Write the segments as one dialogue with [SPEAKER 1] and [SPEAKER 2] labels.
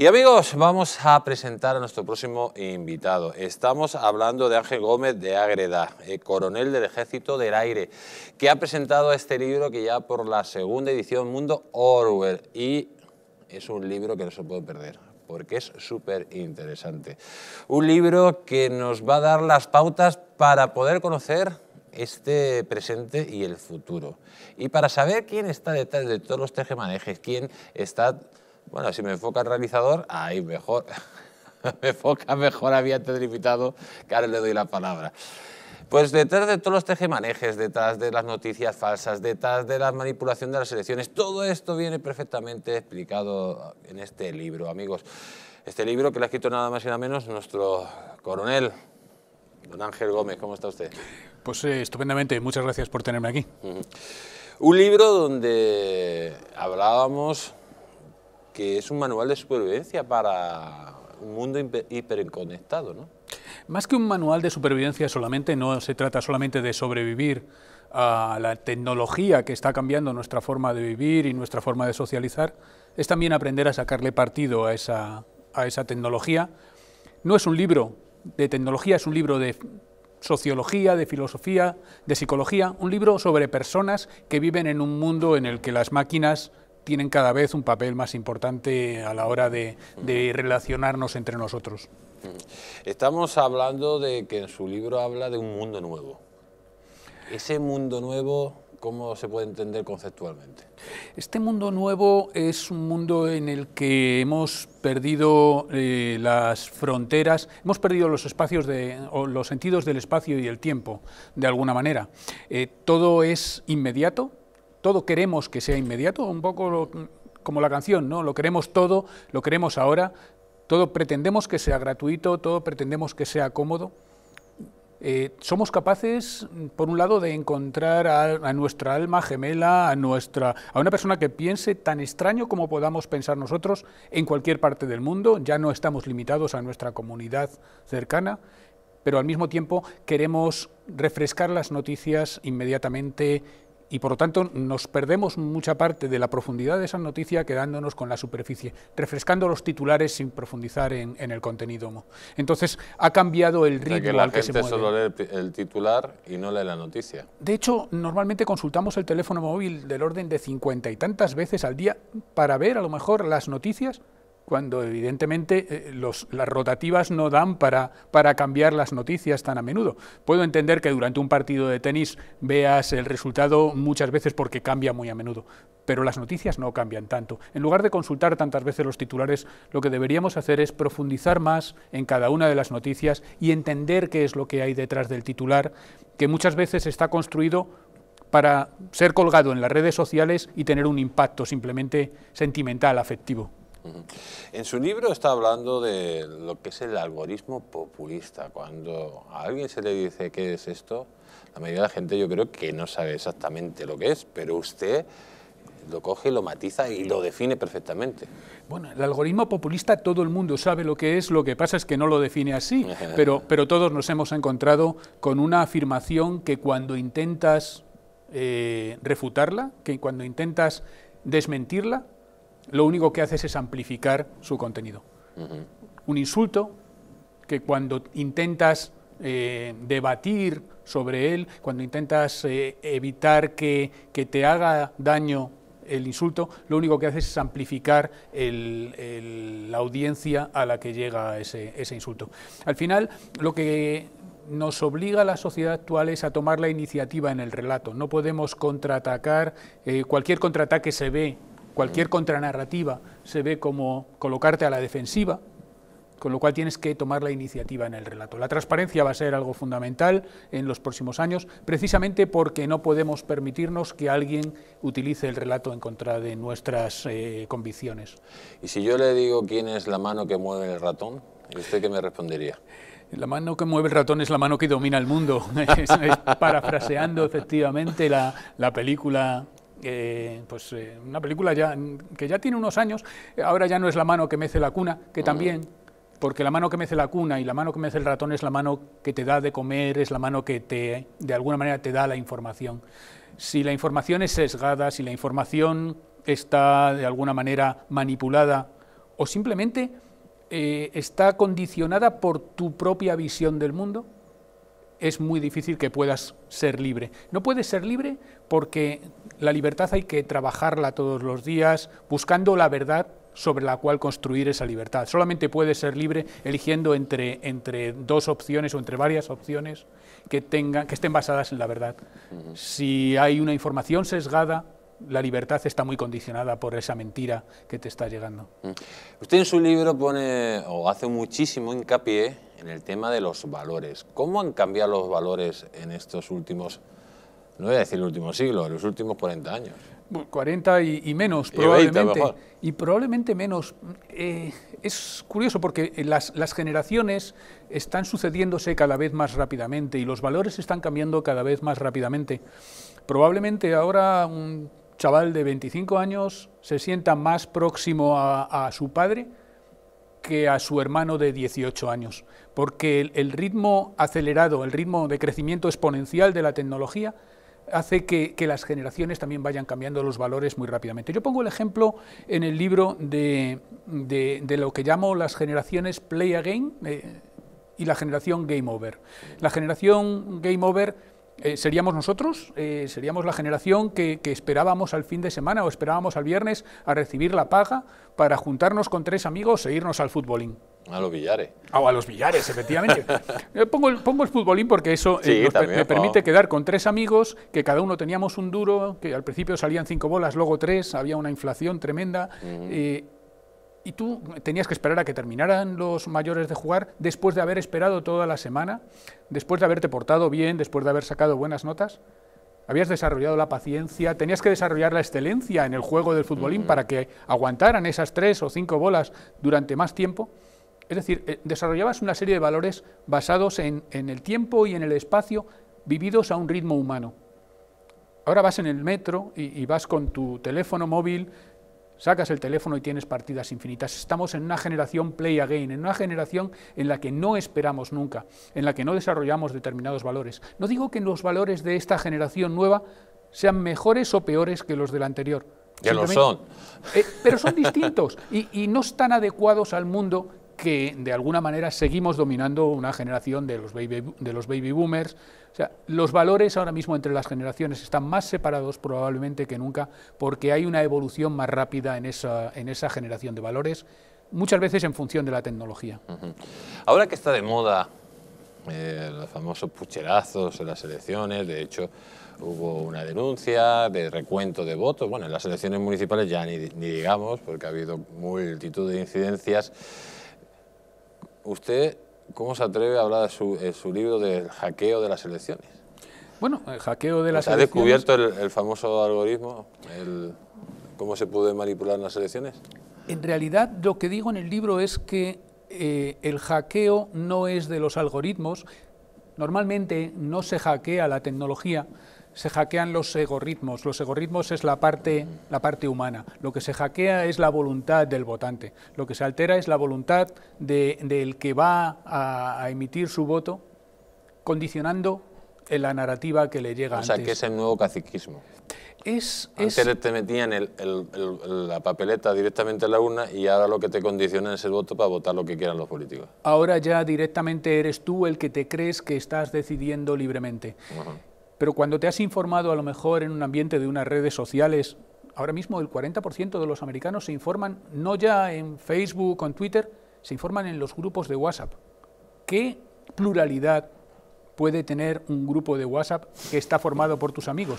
[SPEAKER 1] Y amigos, vamos a presentar a nuestro próximo invitado. Estamos hablando de Ángel Gómez de Ágreda, eh, coronel del Ejército del Aire, que ha presentado este libro que ya por la segunda edición Mundo Orwell. Y es un libro que no se puede perder porque es súper interesante. Un libro que nos va a dar las pautas para poder conocer este presente y el futuro. Y para saber quién está detrás de todos los tejemanejes, quién está bueno, si me enfoca el realizador, ahí mejor. me enfoca mejor a mi que ahora le doy la palabra. Pues detrás de todos los tejemanejes, detrás de las noticias falsas, detrás de la manipulación de las elecciones, todo esto viene perfectamente explicado en este libro, amigos. Este libro que lo ha escrito nada más y nada menos nuestro coronel, don Ángel Gómez. ¿Cómo está usted?
[SPEAKER 2] Pues eh, estupendamente, muchas gracias por tenerme aquí.
[SPEAKER 1] Un libro donde hablábamos que es un manual de supervivencia para un mundo hiperconectado, ¿no?
[SPEAKER 2] Más que un manual de supervivencia solamente, no se trata solamente de sobrevivir a la tecnología que está cambiando nuestra forma de vivir y nuestra forma de socializar, es también aprender a sacarle partido a esa tecnología. No es un libro de tecnología, es un libro de sociología, de filosofía, de psicología, un libro sobre personas que viven en un mundo en el que las máquinas tienen cada vez un papel más importante a la hora de, relacionarnos entre nosotros.
[SPEAKER 1] Estamos hablando de que en su libro habla de un mundo nuevo. Ese mundo nuevo, ¿cómo se puede entender conceptualmente?
[SPEAKER 2] Este mundo nuevo es un mundo en el que hemos perdido eh, las fronteras, hemos perdido los espacios de, los sentidos del espacio y el tiempo, de alguna manera. Eh, todo es inmediato, todo queremos que sea inmediato, un poco como la canción, ¿no? Lo queremos todo, lo queremos ahora, todo pretendemos que sea gratuito, todo pretendemos que sea cómodo. Eh, somos capaces, por un lado, de encontrar a, a, nuestra alma gemela, a, nuestra, a una persona que piense tan extraño como podamos pensar nosotros en cualquier parte del mundo, ya no estamos limitados a nuestra comunidad cercana, pero al mismo tiempo queremos refrescar las noticias inmediatamente y por lo tanto nos perdemos mucha parte de la profundidad de esa noticia quedándonos con la superficie, refrescando los titulares sin profundizar en, el contenido. Entonces ha cambiado el ritmo la al que gente se solo lee
[SPEAKER 1] el titular y no lee la noticia.
[SPEAKER 2] De hecho, normalmente consultamos el teléfono móvil del orden de cincuenta y tantas veces al día para ver a lo mejor las noticias cuando evidentemente eh, las rotativas no dan para cambiar las noticias tan a menudo. Puedo entender que durante un partido de tenis veas el resultado muchas veces porque cambia muy a menudo, pero las noticias no cambian tanto. En lugar de consultar tantas veces los titulares, lo que deberíamos hacer es profundizar más en cada una de las noticias y entender qué es lo que hay detrás del titular, que muchas veces está construido para ser colgado en las redes sociales y tener un impacto simplemente sentimental, afectivo.
[SPEAKER 1] En su libro está hablando de lo que es el algoritmo populista. Cuando a alguien se le dice qué es esto, la mayoría de la gente yo creo que no sabe exactamente lo que es, pero usted lo coge, lo matiza y lo define perfectamente.
[SPEAKER 2] Bueno, el algoritmo populista todo el mundo sabe lo que es, lo que pasa es que no lo define así, pero, pero todos nos hemos encontrado con una afirmación que cuando intentas eh, refutarla, que cuando intentas desmentirla, lo único que haces es amplificar su contenido. Un insulto que cuando intentas eh, debatir sobre él, cuando intentas eh, evitar que, te haga daño el insulto, lo único que haces es amplificar la audiencia a la que llega ese, insulto. Al final, lo que nos obliga a la sociedad actual es a tomar la iniciativa en el relato. No podemos contraatacar, eh, cualquier contraataque se ve Cualquier mm. contranarrativa se ve como colocarte a la defensiva, con lo cual tienes que tomar la iniciativa en el relato. La transparencia va a ser algo fundamental en los próximos años, precisamente porque no podemos permitirnos que alguien utilice el relato en contra de nuestras eh, convicciones.
[SPEAKER 1] ¿Y si yo le digo quién es la mano que mueve el ratón? usted qué me respondería?
[SPEAKER 2] La mano que mueve el ratón es la mano que domina el mundo. parafraseando efectivamente la película eh, pues eh, una película ya, que ya tiene unos años, eh, ahora ya no es La mano que mece la cuna, que también, porque la mano que mece la cuna y la mano que mece el ratón es la mano que te da de comer, es la mano que te, de alguna manera te da la información. Si la información es sesgada, si la información está de alguna manera manipulada o simplemente está condicionada por tu propia visión del mundo, es muy difícil que puedas ser libre. No puedes ser libre porque la libertad hay que trabajarla todos los días, buscando la verdad sobre la cual construir esa libertad. Solamente puede ser libre eligiendo entre, entre dos opciones o entre varias opciones que, tengan, que estén basadas en la verdad. Si hay una información sesgada, la libertad está muy condicionada por esa mentira que te está llegando.
[SPEAKER 1] Usted en su libro pone o hace muchísimo hincapié en el tema de los valores. ¿Cómo han cambiado los valores en estos últimos años? no voy a decir el último siglo, los últimos 40 años. 40 y, menos, probablemente.
[SPEAKER 2] Y, probablemente menos. Eh, es curioso porque las, generaciones están sucediéndose cada vez más rápidamente y los valores están cambiando cada vez más rápidamente. Probablemente ahora un chaval de 25 años se sienta más próximo a, su padre que a su hermano de 18 años, porque el ritmo acelerado, el ritmo de crecimiento exponencial de la tecnología hace que, las generaciones también vayan cambiando los valores muy rápidamente. Yo pongo el ejemplo en el libro de, lo que llamo las generaciones Play Again eh, y la generación Game Over. La generación Game Over... Eh, seríamos nosotros, eh, seríamos la generación que, esperábamos al fin de semana o esperábamos al viernes a recibir la paga para juntarnos con tres amigos e irnos al fútbolín.
[SPEAKER 1] A los billares. Ah, a los billares, efectivamente.
[SPEAKER 2] Eh, pongo, el, pongo el futbolín porque eso eh, me permite quedar con tres amigos que cada uno teníamos un duro, que al principio salían cinco bolas, luego tres, había una inflación tremenda. Eh, y tú tenías que esperar a que terminaran los mayores de jugar después de haber esperado toda la semana, después de haberte portado bien, después de haber sacado buenas notas. Habías desarrollado la paciencia, tenías que desarrollar la excelencia en el juego del futbolín para que aguantaran esas tres o cinco bolas durante más tiempo. Es decir, eh, desarrollabas una serie de valores basados en, el tiempo y en el espacio vividos a un ritmo humano. Ahora vas en el metro y, vas con tu teléfono móvil, sacas el teléfono y tienes partidas infinitas. Estamos en una generación play again, en una generación en la que no esperamos nunca, en la que no desarrollamos determinados valores. No digo que los valores de esta generación nueva sean mejores o peores que los de la anterior. Ya lo son. Eh, pero son distintos y, y no están adecuados al mundo que de alguna manera seguimos dominando una generación de los baby, de los baby boomers. O sea, los valores ahora mismo entre las generaciones están más separados probablemente que nunca porque hay una evolución más rápida en esa, en esa generación de valores, muchas veces en función de la tecnología.
[SPEAKER 1] Ahora que está de moda eh, los famosos pucherazos en las elecciones, de hecho hubo una denuncia de recuento de votos, bueno, en las elecciones municipales ya ni digamos, porque ha habido multitud de incidencias. ¿usted cómo se atreve a hablar de su, eh, libro del hackeo de las elecciones?
[SPEAKER 2] Bueno, el eh, hackeo de las ¿Ha elecciones... ¿Ha
[SPEAKER 1] descubierto el, famoso algoritmo? ¿Cómo se puede manipular las elecciones?
[SPEAKER 2] En realidad, lo que digo en el libro es que eh, el hackeo no es de los algoritmos. Normalmente no se hackea la tecnología, se hackean los egorritmos. Los egorritmos es la parte, la parte humana. Lo que se hackea es la voluntad del votante. Lo que se altera es la voluntad del que va a, emitir su voto, condicionando la narrativa que le llega. O sea, que es el
[SPEAKER 1] nuevo caciquismo. Antes te metían la papeleta directamente en la urna y ahora lo que te condiciona es el voto para votar lo que quieran los políticos.
[SPEAKER 2] Ahora ya directamente eres tú el que te crees que estás decidiendo libremente pero cuando te has informado a lo mejor en un ambiente de unas redes sociales, ahora mismo el 40% de los americanos se informan no ya en Facebook o en Twitter, se informan en los grupos de WhatsApp. ¿Qué pluralidad puede tener un grupo de WhatsApp que está formado por tus amigos?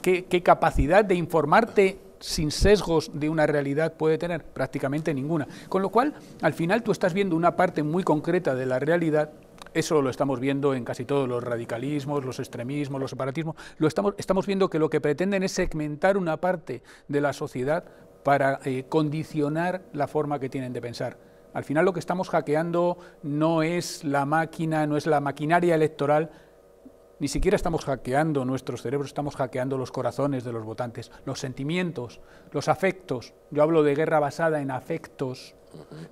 [SPEAKER 2] ¿Qué, capacidad de informarte sin sesgos de una realidad puede tener? Prácticamente ninguna. Con lo cual, al final tú estás viendo una parte muy concreta de la realidad eso lo estamos viendo en casi todos los radicalismos, los extremismos, los separatismos. Lo estamos, estamos viendo que lo que pretenden es segmentar una parte de la sociedad para eh, condicionar la forma que tienen de pensar. Al final lo que estamos hackeando no es la máquina, no es la maquinaria electoral, ni siquiera estamos hackeando nuestros cerebros, estamos hackeando los corazones de los votantes, los sentimientos, los afectos. Yo hablo de guerra basada en afectos,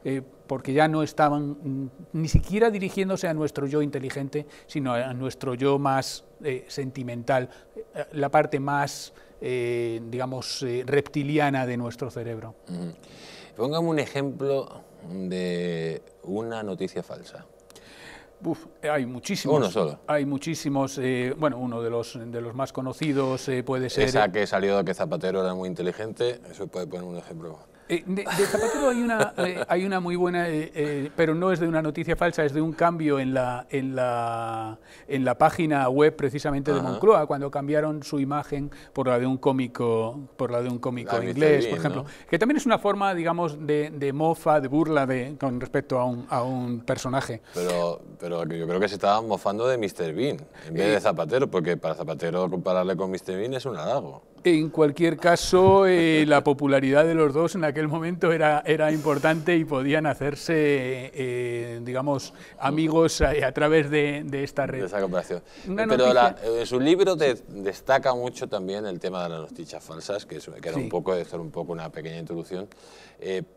[SPEAKER 2] eh, porque ya no estaban ni siquiera dirigiéndose a nuestro yo inteligente, sino a nuestro yo más eh, sentimental, eh, la parte más, digamos, reptiliana de nuestro cerebro.
[SPEAKER 1] Póngame un ejemplo de una noticia falsa. hay muchísimos. Uno solo. Hay
[SPEAKER 2] muchísimos. bueno, uno de los, de los más conocidos puede ser. Esa que
[SPEAKER 1] salió de que Zapatero era muy inteligente. Eso puede poner un ejemplo.
[SPEAKER 2] Eh, de, Zapatero hay una,
[SPEAKER 1] eh, hay una muy
[SPEAKER 2] buena, eh, pero no es de una noticia falsa, es de un cambio en la, en la, en la página web precisamente de Moncloa, cuando cambiaron su imagen por la de un cómico, por la de un cómico inglés, por ejemplo. Que también es una forma, digamos, de, de mofa, de burla de, con respecto a un, a un personaje.
[SPEAKER 1] Pero, pero yo creo que se estaba mofando de Mr. Bean en vez de Zapatero, porque para Zapatero compararle con Mr. Bean es un halago.
[SPEAKER 2] En cualquier caso, eh, la popularidad de los dos en aquel momento era, era importante y podían hacerse, eh, digamos, amigos a, través de, esta red. De
[SPEAKER 1] comparación. Pero en eh, su libro destaca mucho también el tema de las noticias falsas, que, es, era un poco, de un poco una pequeña introducción.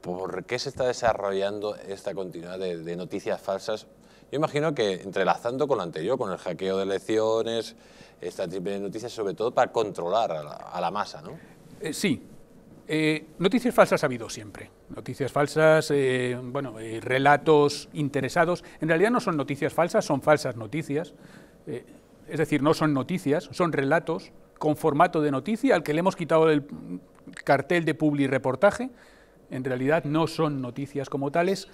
[SPEAKER 1] ¿Por qué se está desarrollando esta continuidad de noticias falsas yo imagino que entrelazando con lo anterior, con el hackeo de elecciones, esta triple noticias, sobre todo para controlar a la, masa, ¿no?
[SPEAKER 2] Eh, sí. Eh, noticias falsas ha habido siempre. Noticias falsas, eh, bueno, relatos interesados. En realidad no son noticias falsas, son falsas noticias. es decir, no son noticias, son relatos con formato de noticia al que le hemos quitado el cartel de publi reportaje. En realidad no son noticias como tales,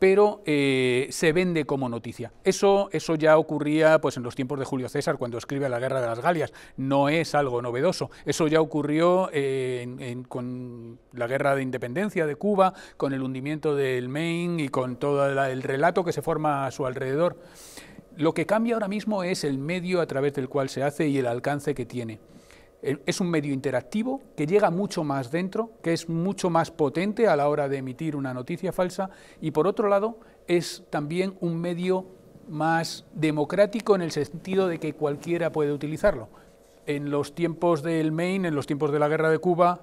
[SPEAKER 2] pero eh, se vende como noticia. Eso, ya ocurría pues, en los tiempos de Julio César, cuando escribe La Guerra de las Galias. No es algo novedoso. Eso ya ocurrió eh, con la Guerra de Independencia de Cuba, con el hundimiento del Maine y con todo el relato que se forma a su alrededor. Lo que cambia ahora mismo es el medio a través del cual se hace y el alcance que tiene. Eh, es un medio interactivo que llega mucho más dentro, que es mucho más potente a la hora de emitir una noticia falsa y por otro lado es también un medio más democrático en el sentido de que cualquiera puede utilizarlo. En los tiempos del Maine, en los tiempos de la guerra de Cuba,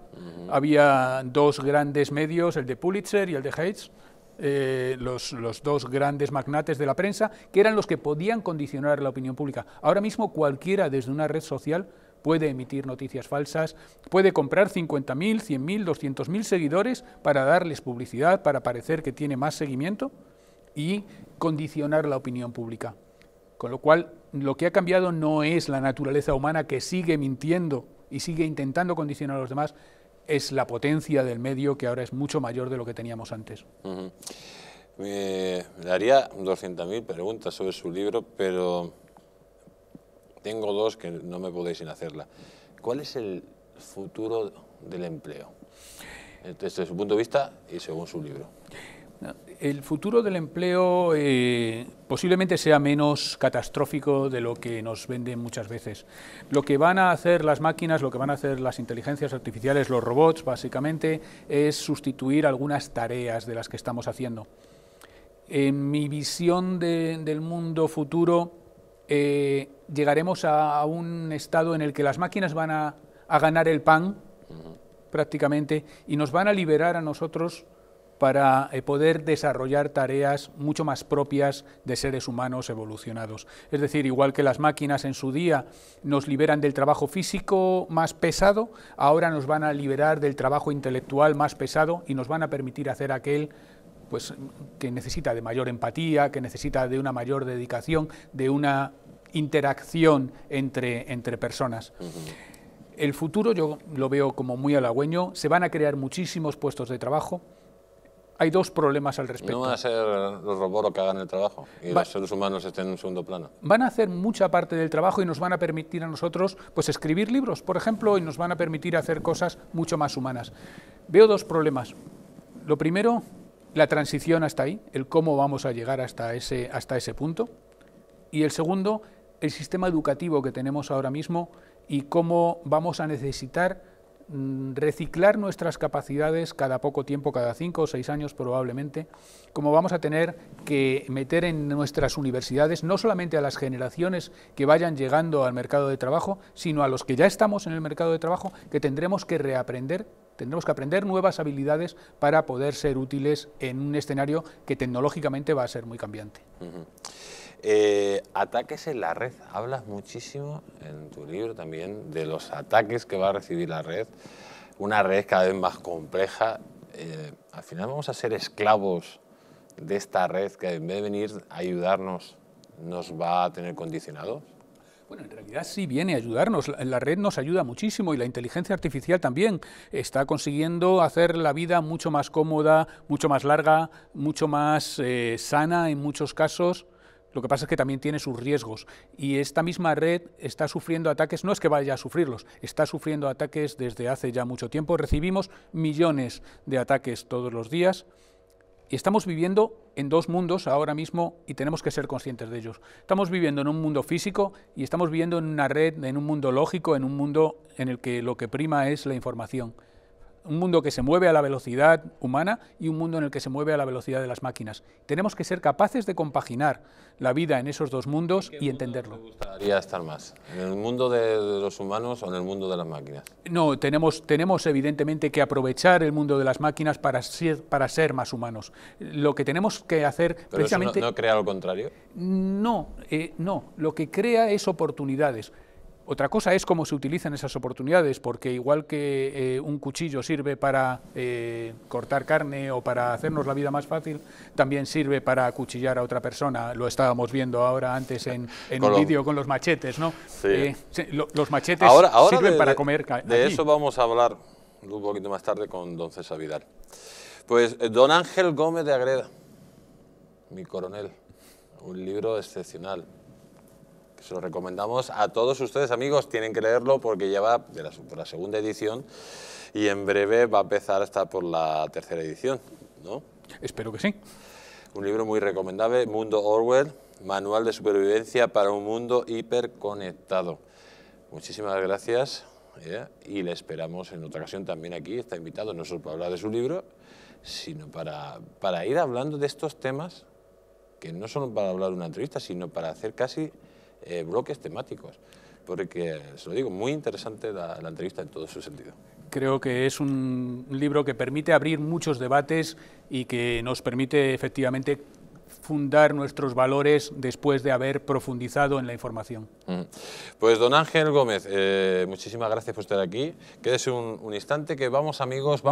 [SPEAKER 2] había dos grandes medios, el de Pulitzer y el de Hayes, eh, los, dos grandes magnates de la prensa, que eran los que podían condicionar la opinión pública. Ahora mismo cualquiera desde una red social puede emitir noticias falsas, puede comprar 50.000, 100.000, 200.000 seguidores para darles publicidad, para parecer que tiene más seguimiento y condicionar la opinión pública. Con lo cual, lo que ha cambiado no es la naturaleza humana que sigue mintiendo y sigue intentando condicionar a los demás, es la potencia del medio que ahora es mucho mayor de lo que teníamos antes.
[SPEAKER 1] Eh, me daría 200.000 preguntas sobre su libro, pero tengo dos que no me podéis sin hacerla. ¿Cuál es el futuro del empleo? Desde su punto de vista y según su libro.
[SPEAKER 2] El futuro del empleo eh, posiblemente sea menos catastrófico de lo que nos venden muchas veces. Lo que van a hacer las máquinas, lo que van a hacer las inteligencias artificiales, los robots, básicamente, es sustituir algunas tareas de las que estamos haciendo. En mi visión del mundo futuro, eh, llegaremos a, un estado en el que las máquinas van a, ganar el pan prácticamente y nos van a liberar a nosotros para eh, poder desarrollar tareas mucho más propias de seres humanos evolucionados. Es decir, igual que las máquinas en su día nos liberan del trabajo físico más pesado, ahora nos van a liberar del trabajo intelectual más pesado y nos van a permitir hacer aquel pues, que necesita de mayor empatía, que necesita de una mayor dedicación, de una interacción entre, entre personas. El futuro yo lo veo como muy halagüeño, se van a crear muchísimos puestos de trabajo, hay dos problemas al respecto. No
[SPEAKER 1] van a ser los robots los que hagan el trabajo y los seres humanos estén en un segundo plano.
[SPEAKER 2] Van a hacer mucha parte del trabajo y nos van a permitir a nosotros pues, escribir libros, por ejemplo, y nos van a permitir hacer cosas mucho más humanas. Veo dos problemas. Lo primero, la transición hasta ahí, el cómo vamos a llegar hasta ese, hasta ese punto. Y el segundo, el sistema educativo que tenemos ahora mismo y cómo vamos a necesitar Mm, reciclar nuestras capacidades cada poco tiempo, cada cinco o seis años probablemente, como vamos a tener que meter en nuestras universidades no solamente a las generaciones que vayan llegando al mercado de trabajo, sino a los que ya estamos en el mercado de trabajo, que tendremos que reaprender, tendremos que aprender nuevas habilidades para poder ser útiles en un escenario que tecnológicamente va a ser muy cambiante.
[SPEAKER 1] Eh, ataques en la red. Hablas muchísimo en tu libro también de los ataques que va a recibir la red. Una red cada vez más compleja. Eh, al final vamos a ser esclavos de esta red que en vez de venir a ayudarnos nos va a tener condicionados.
[SPEAKER 2] Bueno, en realidad sí viene a ayudarnos. La, red nos ayuda muchísimo y la inteligencia artificial también está consiguiendo hacer la vida mucho más cómoda, mucho más larga, mucho más eh, sana en muchos casos. Lo que pasa es que también tiene sus riesgos y esta misma red está sufriendo ataques, no es que vaya a sufrirlos, está sufriendo ataques desde hace ya mucho tiempo. Recibimos millones de ataques todos los días y estamos viviendo en dos mundos ahora mismo y tenemos que ser conscientes de ellos. Estamos viviendo en un mundo físico y estamos viviendo en una red, en un mundo lógico, en un mundo en el que lo que prima es la información un mundo que se mueve a la velocidad humana y un mundo en el que se mueve a la velocidad de las máquinas. Tenemos que ser capaces de compaginar la vida en esos dos mundos y entenderlo. Mundo
[SPEAKER 1] gustaría estar más? ¿En el mundo de, los humanos o en el mundo de las máquinas?
[SPEAKER 2] No, tenemos, tenemos evidentemente que aprovechar el mundo de las máquinas para ser, para ser más humanos. Lo que tenemos que hacer Pero precisamente... no, no,
[SPEAKER 1] crea lo contrario?
[SPEAKER 2] No, eh, no. Lo que crea es oportunidades. Otra cosa es cómo se utilizan esas oportunidades, porque igual que eh, un cuchillo sirve para eh, cortar carne o para hacernos la vida más fácil, también sirve para cuchillar a otra persona. Lo estábamos viendo ahora antes en, un vídeo con los machetes, ¿no? Sí. Eh, los machetes ahora, sirven para comer De eso
[SPEAKER 1] vamos a hablar un poquito más tarde con don César Vidal. Pues don Ángel Gómez de Agreda, mi coronel, un libro excepcional se lo recomendamos a todos ustedes, amigos. Tienen que leerlo porque ya va la, por la segunda edición y en breve va a empezar hasta por la tercera edición, ¿no? Espero que sí. Un libro muy recomendable, Mundo Orwell, Manual de Supervivencia para un Mundo Hiperconectado. Muchísimas gracias ¿eh? y le esperamos en otra ocasión también aquí. Está invitado no solo para hablar de su libro, sino para, para ir hablando de estos temas que no solo para hablar de una entrevista, sino para hacer casi eh, bloques temáticos, porque, se lo digo, muy interesante la, entrevista en todo su sentido.
[SPEAKER 2] Creo que es un libro que permite abrir muchos debates y que nos permite efectivamente fundar nuestros valores después de haber profundizado en la información. Mm.
[SPEAKER 1] Pues don Ángel Gómez, eh, muchísimas gracias por estar aquí. Quédese un, un instante que vamos amigos. Vamos